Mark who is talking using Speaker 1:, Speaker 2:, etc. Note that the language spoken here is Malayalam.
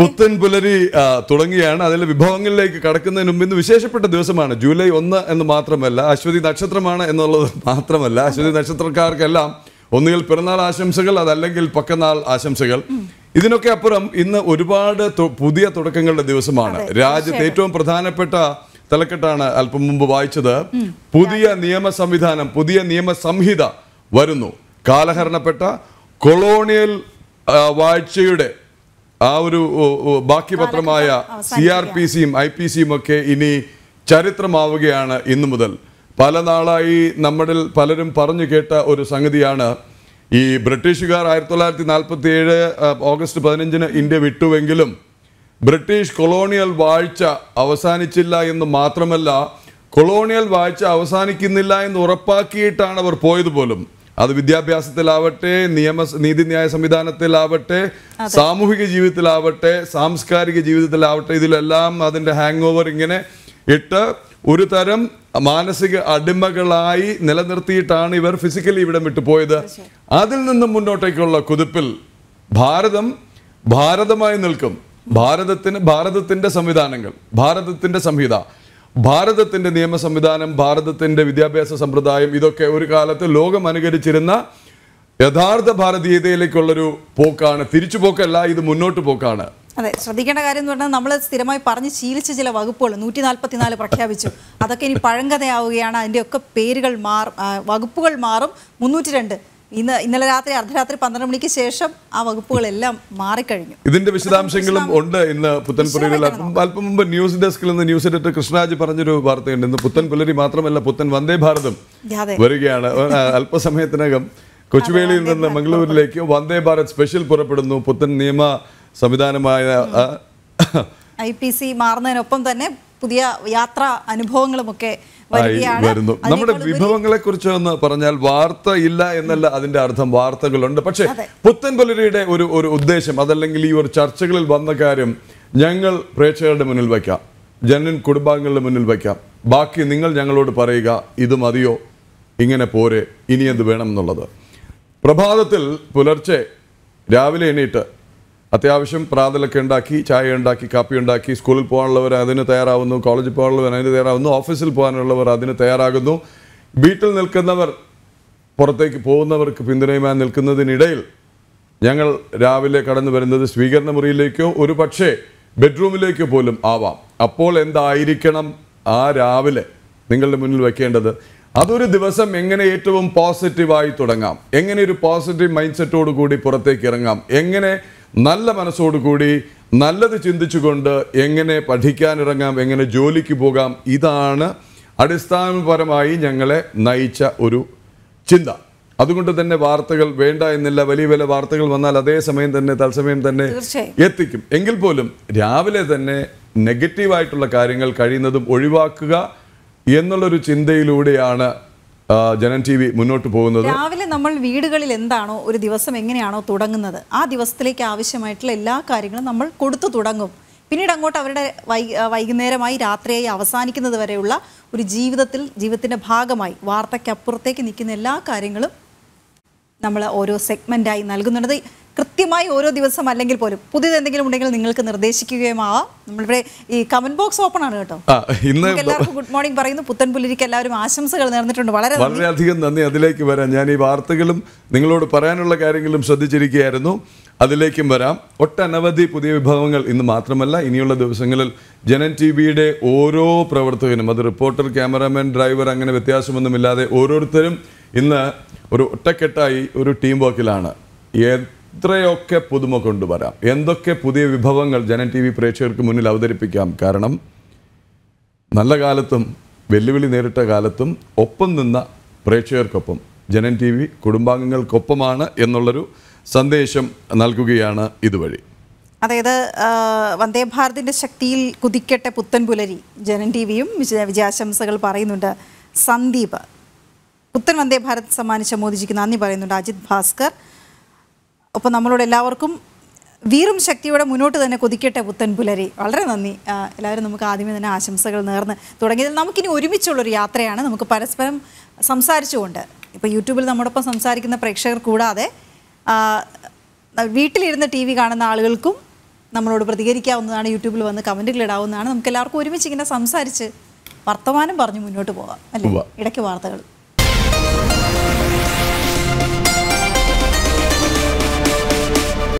Speaker 1: പുത്തൻ പുലരി തുടങ്ങിയാണ് അതിലെ വിഭവങ്ങളിലേക്ക് കടക്കുന്നതിന് മുമ്പ് ഇന്ന് വിശേഷപ്പെട്ട ദിവസമാണ് ജൂലൈ ഒന്ന് എന്ന് മാത്രമല്ല അശ്വതി നക്ഷത്രമാണ് എന്നുള്ളത് മാത്രമല്ല അശ്വതി നക്ഷത്രക്കാർക്കെല്ലാം ഒന്നുകിൽ പിറന്നാൾ ആശംസകൾ അതല്ലെങ്കിൽ പക്കനാൾ ആശംസകൾ ഇതിനൊക്കെ അപ്പുറം ഇന്ന് ഒരുപാട് പുതിയ തുടക്കങ്ങളുടെ ദിവസമാണ് രാജ്യത്ത് ഏറ്റവും പ്രധാനപ്പെട്ട തലക്കെട്ടാണ് അല്പം മുമ്പ് വായിച്ചത് പുതിയ നിയമ സംവിധാനം പുതിയ നിയമ സംഹിത വരുന്നു കാലഹരണപ്പെട്ട കൊളോണിയൽ വാഴ്ചയുടെ ആ ഒരു ബാക്കി പത്രമായ സി ആർ പി സിയും ഐ പി സിയും ഒക്കെ ഇനി ചരിത്രമാവുകയാണ് ഇന്നു മുതൽ പല നാളായി നമ്മളിൽ പലരും പറഞ്ഞു കേട്ട ഒരു സംഗതിയാണ് ഈ ബ്രിട്ടീഷുകാർ ആയിരത്തി തൊള്ളായിരത്തി നാൽപ്പത്തി ഏഴ് ഓഗസ്റ്റ് പതിനഞ്ചിന് ഇന്ത്യ വിട്ടുവെങ്കിലും ബ്രിട്ടീഷ് കൊളോണിയൽ വാഴ്ച അവസാനിച്ചില്ല എന്ന് മാത്രമല്ല കൊളോണിയൽ വാഴ്ച അവസാനിക്കുന്നില്ല എന്ന് ഉറപ്പാക്കിയിട്ടാണ് അവർ പോയത് പോലും അത് വിദ്യാഭ്യാസത്തിലാവട്ടെ നിയമ നീതിന്യായ സംവിധാനത്തിലാവട്ടെ സാമൂഹിക ജീവിതത്തിലാവട്ടെ സാംസ്കാരിക ജീവിതത്തിലാവട്ടെ ഇതിലെല്ലാം അതിൻ്റെ ഹാങ് ഓവർ ഇങ്ങനെ ഇട്ട് ഒരു തരം മാനസിക അടിമകളായി നിലനിർത്തിയിട്ടാണ് ഇവർ ഫിസിക്കലി ഇവിടെ വിട്ടു പോയത് അതിൽ നിന്നും മുന്നോട്ടേക്കുള്ള കുതിപ്പിൽ ഭാരതം ഭാരതമായി നിൽക്കും ഭാരതത്തിന് ഭാരതത്തിൻ്റെ സംവിധാനങ്ങൾ ഭാരതത്തിൻ്റെ സംഹിത ഭാരതത്തിൻ്റെ നിയമ സംവിധാനം ഭാരതത്തിൻ്റെ വിദ്യാഭ്യാസ സമ്പ്രദായം ഇതൊക്കെ ഒരു കാലത്ത് ലോകം അനുകരിച്ചിരുന്ന യഥാർത്ഥ ഭാരതീയതയിലേക്കുള്ളൊരു പോക്കാണ് തിരിച്ചു പോക്കല്ല ഇത് മുന്നോട്ട് പോക്കാണ്
Speaker 2: അതെ ശ്രദ്ധിക്കേണ്ട കാര്യം എന്ന് പറഞ്ഞാൽ നമ്മൾ സ്ഥിരമായി പറഞ്ഞ് ശീലിച്ച ചില വകുപ്പുകൾ നൂറ്റി നാല് പ്രഖ്യാപിച്ചു അതൊക്കെ ഇനി പഴങ്കഥയാവുകയാണ് അതിൻ്റെയൊക്കെ പേരുകൾ മാറും വകുപ്പുകൾ മാറും മുന്നൂറ്റി രണ്ട് ഇന്ന് ഇന്നലെ രാത്രി അർദ്ധരാത്രി പന്ത്രണ്ട് മണിക്ക് ശേഷം ആ വകുപ്പുകളെല്ലാം മാറിക്കഴിഞ്ഞു
Speaker 1: ഇതിന്റെ വിശദാംശങ്ങളും ഉണ്ട് ഇന്ന് പുത്തൻ പുലരിയിൽ അല്പം മുമ്പ് ന്യൂസ് ഡെസ്കിൽ നിന്ന് ന്യൂസ് എഡിറ്റർ കൃഷ്ണരാജ് പറഞ്ഞൊരു വാർത്തയുണ്ട് ഇന്ന് പുത്തൻ പുലരി മാത്രമല്ല പുത്തൻ വന്ദേ ഭാരതം വരികയാണ് അല്പസമയത്തിനകം കൊച്ചുവേലിയിൽ നിന്ന് മംഗളൂരിലേക്ക് വന്ദേ ഭാരത് സ്പെഷ്യൽ പുറപ്പെടുന്നു പുത്തൻ നിയമ സംവിധാനമായ
Speaker 2: ഐ പി സി മാറുന്നതിനൊപ്പം തന്നെ പുതിയ യാത്രാ അനുഭവങ്ങളുമൊക്കെ ആയി വരുന്നു നമ്മുടെ
Speaker 1: വിഭവങ്ങളെ കുറിച്ച് ഒന്ന് പറഞ്ഞാൽ വാർത്ത ഇല്ല എന്നല്ല അതിന്റെ അർത്ഥം വാർത്തകളുണ്ട് പക്ഷേ പുത്തൻ പുലരിയുടെ ഒരു ഒരു ഉദ്ദേശം അതല്ലെങ്കിൽ ഈ ഒരു ചർച്ചകളിൽ വന്ന കാര്യം ഞങ്ങൾ പ്രേക്ഷകരുടെ മുന്നിൽ വയ്ക്കാം ജനൻ കുടുംബാംഗങ്ങളുടെ മുന്നിൽ വയ്ക്കാം ബാക്കി നിങ്ങൾ ഞങ്ങളോട് പറയുക ഇത് മതിയോ ഇങ്ങനെ പോരെ ഇനി എന്ത് വേണം എന്നുള്ളത് പ്രഭാതത്തിൽ പുലർച്ചെ രാവിലെ എണീറ്റ് അത്യാവശ്യം പ്രാതലൊക്കെ ഉണ്ടാക്കി ചായ ഉണ്ടാക്കി കാപ്പി ഉണ്ടാക്കി സ്കൂളിൽ പോകാനുള്ളവർ അതിന് തയ്യാറാവുന്നു കോളേജിൽ പോകാനുള്ളവർ അതിന് തയ്യാറാവുന്നു ഓഫീസിൽ പോകാനുള്ളവർ അതിന് തയ്യാറാകുന്നു വീട്ടിൽ നിൽക്കുന്നവർ പുറത്തേക്ക് പോകുന്നവർക്ക് പിന്തുണയുമായി നിൽക്കുന്നതിനിടയിൽ ഞങ്ങൾ രാവിലെ കടന്നു വരുന്നത് സ്വീകരണ മുറിയിലേക്കോ ഒരു പക്ഷേ ബെഡ്റൂമിലേക്കോ പോലും ആവാം അപ്പോൾ എന്തായിരിക്കണം ആ രാവിലെ നിങ്ങളുടെ മുന്നിൽ വയ്ക്കേണ്ടത് അതൊരു ദിവസം എങ്ങനെ ഏറ്റവും പോസിറ്റീവായി തുടങ്ങാം എങ്ങനെ ഒരു പോസിറ്റീവ് മൈൻഡ് സെറ്റോട് കൂടി പുറത്തേക്ക് ഇറങ്ങാം എങ്ങനെ നല്ല മനസ്സോടുകൂടി നല്ലത് ചിന്തിച്ചുകൊണ്ട് എങ്ങനെ പഠിക്കാനിറങ്ങാം എങ്ങനെ ജോലിക്ക് പോകാം ഇതാണ് അടിസ്ഥാനപരമായി ഞങ്ങളെ നയിച്ച ഒരു ചിന്ത അതുകൊണ്ട് തന്നെ വാർത്തകൾ വേണ്ട എന്നില്ല വലിയ വലിയ വാർത്തകൾ വന്നാൽ അതേ സമയം തന്നെ തത്സമയം തന്നെ എത്തിക്കും എങ്കിൽ പോലും രാവിലെ തന്നെ നെഗറ്റീവായിട്ടുള്ള കാര്യങ്ങൾ കഴിയുന്നതും ഒഴിവാക്കുക എന്നുള്ളൊരു ചിന്തയിലൂടെയാണ് ജനം ടി വി മുന്നോട്ട് പോകുന്നത്
Speaker 2: രാവിലെ നമ്മൾ വീടുകളിൽ എന്താണോ ഒരു ദിവസം എങ്ങനെയാണോ തുടങ്ങുന്നത് ആ ദിവസത്തിലേക്ക് ആവശ്യമായിട്ടുള്ള എല്ലാ കാര്യങ്ങളും നമ്മൾ കൊടുത്തു തുടങ്ങും പിന്നീട് അങ്ങോട്ട് അവരുടെ വൈ വൈകുന്നേരമായി രാത്രിയായി അവസാനിക്കുന്നത് വരെയുള്ള ഒരു ജീവിതത്തിൽ ജീവിതത്തിൻ്റെ ഭാഗമായി വാർത്തയ്ക്കപ്പുറത്തേക്ക് നിൽക്കുന്ന എല്ലാ കാര്യങ്ങളും നമ്മൾ ഓരോ സെഗ്മെൻറ്റായി നൽകുന്നുണ്ട് കൃത്യമായി ഓരോ ദിവസം അല്ലെങ്കിൽ പോലും പുതിയത് എന്തെങ്കിലും ഉണ്ടെങ്കിൽ നിങ്ങൾക്ക് നിർദ്ദേശിക്കുകയും ആവാം നമ്മളിവിടെ ഈ കമന്റ് ബോക്സ് ഓപ്പൺ ആണ് കേട്ടോ
Speaker 1: ഇന്ന് എല്ലാവർക്കും
Speaker 2: ഗുഡ് മോർണിംഗ് പറയുന്നു പുത്തൻ പുലരിക്ക് എല്ലാവരും ആശംസകൾ നേർന്നിട്ടുണ്ട് വളരെ
Speaker 1: വളരെയധികം നന്ദി അതിലേക്ക് വരാം ഞാൻ ഈ വാർത്തകളും നിങ്ങളോട് പറയാനുള്ള കാര്യങ്ങളും ശ്രദ്ധിച്ചിരിക്കുകയായിരുന്നു അതിലേക്കും വരാം ഒട്ടനവധി പുതിയ വിഭവങ്ങൾ ഇന്ന് മാത്രമല്ല ഇനിയുള്ള ദിവസങ്ങളിൽ ജനൻ ടി വിയുടെ ഓരോ പ്രവർത്തകനും അത് റിപ്പോർട്ടർ ക്യാമറാമാൻ ഡ്രൈവർ അങ്ങനെ വ്യത്യാസമൊന്നുമില്ലാതെ ഓരോരുത്തരും ഇന്ന് ഒരു ഒറ്റക്കെട്ടായി ഒരു ടീം വർക്കിലാണ് ഇത്രയൊക്കെ പുതുമ കൊണ്ടുവരാം എന്തൊക്കെ പുതിയ വിഭവങ്ങൾ ജനൻ ടി വി പ്രേക്ഷകർക്ക് മുന്നിൽ അവതരിപ്പിക്കാം കാരണം നല്ല കാലത്തും വെല്ലുവിളി നേരിട്ട കാലത്തും ഒപ്പം നിന്ന പ്രേക്ഷകർക്കൊപ്പം ജനൻ ടി വി കുടുംബാംഗങ്ങൾക്കൊപ്പമാണ് എന്നുള്ളൊരു സന്ദേശം നൽകുകയാണ് ഇതുവഴി
Speaker 2: അതായത് വന്ദേ ഭാരതിൻ്റെ ശക്തിയിൽ കുതിക്കട്ടെ പുത്തൻ പുലരി ജനൻ ടി വിയും വിജയാശംസകൾ പറയുന്നുണ്ട് സന്ദീപ് പുത്തൻ വന്ദേ ഭാരത് സമ്മാനിച്ച മോദിജിക്ക് നന്ദി പറയുന്നുണ്ട് അജിത് ഭാസ്കർ ഒപ്പം നമ്മളോട് എല്ലാവർക്കും വീറും ശക്തിയോടെ മുന്നോട്ട് തന്നെ കൊതിക്കട്ടെ പുത്തൻ പുലരി വളരെ നന്ദി എല്ലാവരും നമുക്ക് ആദ്യമേ തന്നെ ആശംസകൾ നേർന്ന് തുടങ്ങിയതിൽ നമുക്കിനി ഒരുമിച്ചുള്ളൊരു യാത്രയാണ് നമുക്ക് പരസ്പരം സംസാരിച്ചുകൊണ്ട് ഇപ്പോൾ യൂട്യൂബിൽ നമ്മോടൊപ്പം സംസാരിക്കുന്ന പ്രേക്ഷകർ കൂടാതെ വീട്ടിലിരുന്ന് ടി വി കാണുന്ന ആളുകൾക്കും നമ്മളോട് പ്രതികരിക്കാവുന്നതാണ് യൂട്യൂബിൽ വന്ന് കമൻറ്റുകൾ ഇടാവുന്നതാണ് നമുക്ക് എല്ലാവർക്കും ഒരുമിച്ച് ഇങ്ങനെ സംസാരിച്ച് വർത്തമാനം പറഞ്ഞ് മുന്നോട്ട് പോകാം അല്ലേ ഇടയ്ക്ക് വാർത്തകൾ